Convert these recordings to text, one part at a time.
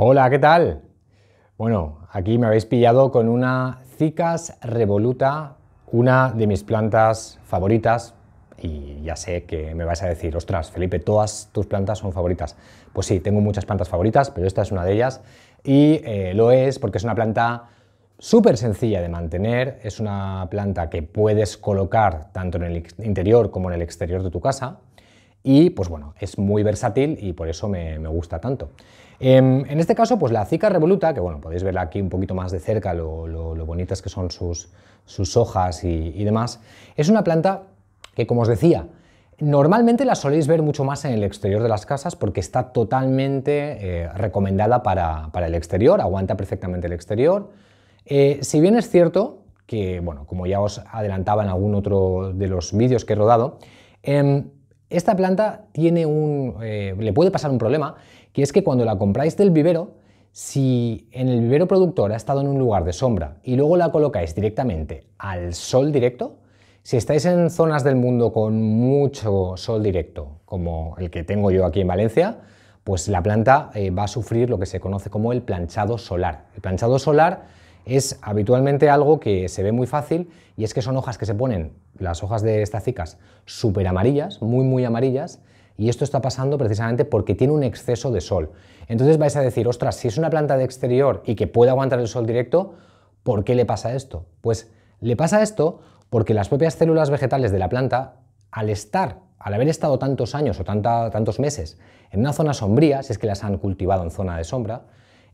Hola, ¿qué tal? Bueno, aquí me habéis pillado con una Cicas revoluta, una de mis plantas favoritas. Y ya sé que me vais a decir, ostras, Felipe, todas tus plantas son favoritas. Pues sí, tengo muchas plantas favoritas, pero esta es una de ellas. Y eh, lo es porque es una planta súper sencilla de mantener. Es una planta que puedes colocar tanto en el interior como en el exterior de tu casa y pues bueno, es muy versátil y por eso me, gusta tanto. Em, en este caso, pues la Cica revoluta, que bueno, podéis verla aquí un poquito más de cerca lo, bonitas que son sus, sus hojas y, demás, es una planta que, como os decía, Normalmente la soléis ver mucho más en el exterior de las casas porque está totalmente eh, recomendada para, el exterior, aguanta perfectamente el exterior. Eh, si bien es cierto que, bueno, como ya os adelantaba en algún otro de los vídeos que he rodado, em, esta planta tiene un, eh, le puede pasar un problema, que es que cuando la compráis del vivero, si en el vivero productor ha estado en un lugar de sombra y luego la colocáis directamente al sol directo, si estáis en zonas del mundo con mucho sol directo, como el que tengo yo aquí en Valencia, pues la planta eh, va a sufrir lo que se conoce como el planchado solar. El planchado solar es habitualmente algo que se ve muy fácil y es que son hojas que se ponen, las hojas de estas cicas, súper amarillas, muy muy amarillas, y esto está pasando precisamente porque tiene un exceso de sol. Entonces vais a decir, ostras, si es una planta de exterior y que puede aguantar el sol directo, ¿por qué le pasa esto? Pues le pasa esto porque las propias células vegetales de la planta, al estar, al haber estado tantos años o tantos meses en una zona sombría, si es que las han cultivado en zona de sombra,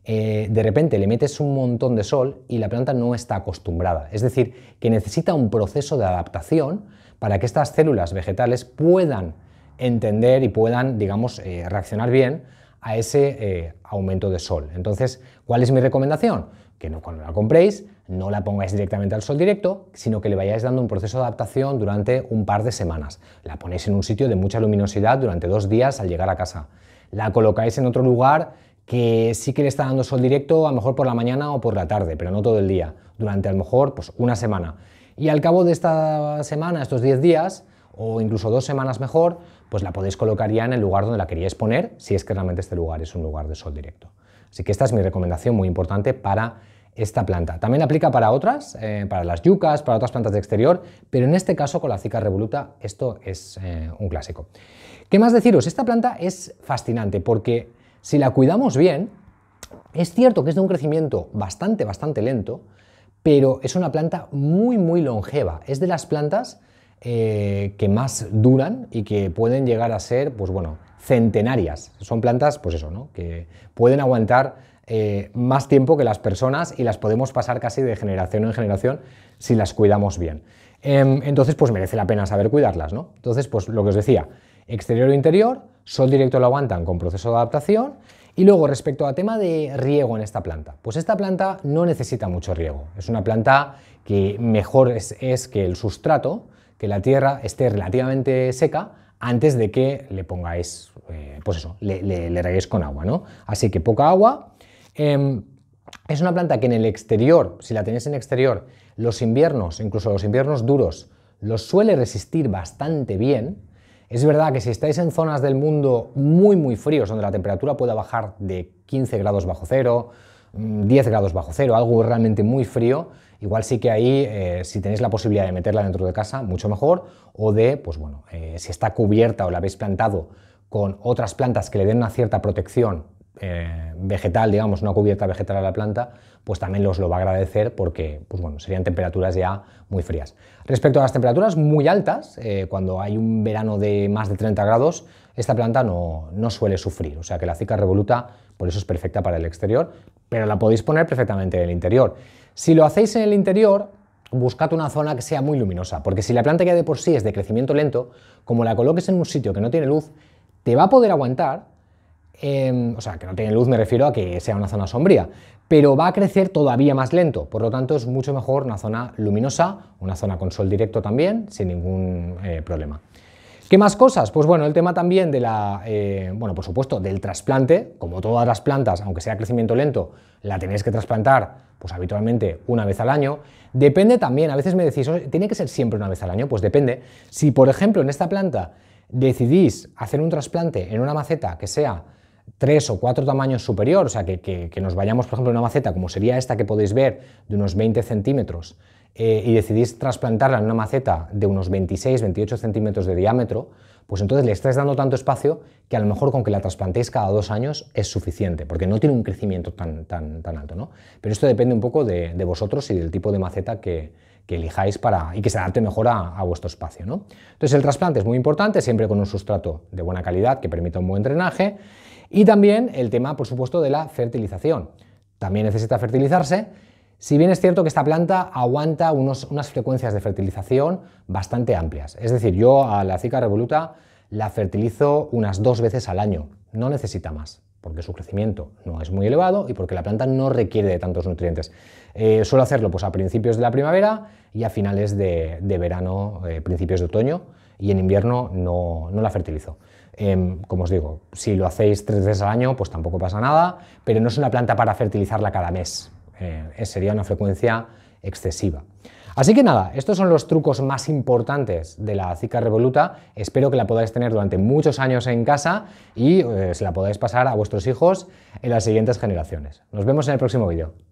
eh, de repente le metes un montón de sol y la planta no está acostumbrada. Es decir, que necesita un proceso de adaptación para que estas células vegetales puedan entender y puedan, digamos, eh, reaccionar bien a ese eh, aumento de sol. Entonces, ¿cuál es mi recomendación? Que cuando la compréis, no la pongáis directamente al sol directo, sino que le vayáis dando un proceso de adaptación durante un par de semanas. La ponéis en un sitio de mucha luminosidad durante dos días al llegar a casa. La colocáis en otro lugar que sí que le está dando sol directo a lo mejor por la mañana o por la tarde, pero no todo el día, durante a lo mejor pues, una semana. Y al cabo de esta semana, estos 10 días, o incluso dos semanas mejor, pues la podéis colocar ya en el lugar donde la queríais poner, si es que realmente este lugar es un lugar de sol directo. Así que esta es mi recomendación muy importante para esta planta. También aplica para otras, eh, para las yucas, para otras plantas de exterior, pero en este caso con la cica revoluta esto es eh, un clásico. ¿Qué más deciros? Esta planta es fascinante porque si la cuidamos bien, es cierto que es de un crecimiento bastante, bastante lento, pero es una planta muy, muy longeva. Es de las plantas eh, que más duran y que pueden llegar a ser, pues bueno, centenarias. Son plantas, pues eso, ¿no? Que pueden aguantar eh, más tiempo que las personas y las podemos pasar casi de generación en generación si las cuidamos bien. Em, entonces, pues merece la pena saber cuidarlas, ¿no? Entonces, pues lo que os decía, exterior o e interior, Sol directo lo aguantan con proceso de adaptación. Y luego, respecto al tema de riego en esta planta, pues esta planta no necesita mucho riego. Es una planta que mejor es, que el sustrato, que la tierra esté relativamente seca antes de que le pongáis, eh, pues eso, le, le, con agua, ¿no? Así que poca agua. Em, es una planta que en el exterior, si la tenéis en exterior, los inviernos, incluso los inviernos duros, los suele resistir bastante bien. Es verdad que si estáis en zonas del mundo muy, muy fríos, donde la temperatura pueda bajar de 15 grados bajo cero, 10 mm, grados bajo cero, algo realmente muy frío, igual sí que ahí, eh, si tenéis la posibilidad de meterla dentro de casa, mucho mejor, o de, pues bueno, eh, si está cubierta o la habéis plantado con otras plantas que le den una cierta protección eh, vegetal, digamos, una cubierta vegetal a la planta, pues también los lo va a agradecer porque pues bueno, serían temperaturas ya muy frías. Respecto a las temperaturas muy altas, eh, cuando hay un verano de más de 30 grados, esta planta no, no suele sufrir, o sea que la cica revoluta por eso es perfecta para el exterior, pero la podéis poner perfectamente en el interior. Si lo hacéis en el interior, buscad una zona que sea muy luminosa, porque si la planta ya de por sí es de crecimiento lento, como la coloques en un sitio que no tiene luz, te va a poder aguantar, Em, o sea, que no tiene luz me refiero a que sea una zona sombría, pero va a crecer todavía más lento, por lo tanto es mucho mejor una zona luminosa, una zona con sol directo también, sin ningún eh, problema. ¿Qué más cosas? Pues bueno, el tema también de la, eh, bueno, por supuesto, del trasplante, como todas las plantas, aunque sea crecimiento lento, la tenéis que trasplantar, pues habitualmente una vez al año. Depende también, a veces me decís, ¿tiene que ser siempre una vez al año? Pues depende. Si, por ejemplo, en esta planta decidís hacer un trasplante en una maceta que sea tres o cuatro tamaños superior, o sea, que, que, nos vayamos, por ejemplo, a una maceta como sería esta que podéis ver, de unos 20 centímetros, eh, y decidís trasplantarla en una maceta de unos 26, 28 centímetros de diámetro, pues entonces le estáis dando tanto espacio que a lo mejor con que la trasplantéis cada dos años es suficiente, porque no tiene un crecimiento tan, tan, tan alto, Pero esto depende un poco de, vosotros y del tipo de maceta que, elijáis para, y que se adapte mejor a, vuestro espacio. ¿no? Entonces el trasplante es muy importante, siempre con un sustrato de buena calidad que permita un buen drenaje y también el tema, por supuesto, de la fertilización. También necesita fertilizarse. Si bien es cierto que esta planta aguanta unas frecuencias de fertilización bastante amplias. Es decir, yo a la cica revoluta la fertilizo unas dos veces al año. No necesita más, porque su crecimiento no es muy elevado y porque la planta no requiere de tantos nutrientes. Eh, suelo hacerlo pues, a principios de la primavera y a finales de, verano, eh, principios de otoño y en invierno no, la fertilizo. Em, como os digo, si lo hacéis tres veces al año, pues tampoco pasa nada, pero no es una planta para fertilizarla cada mes. Eh, sería una frecuencia excesiva. Así que nada, estos son los trucos más importantes de la Zika Revoluta. Espero que la podáis tener durante muchos años en casa y eh, se la podáis pasar a vuestros hijos en las siguientes generaciones. Nos vemos en el próximo vídeo.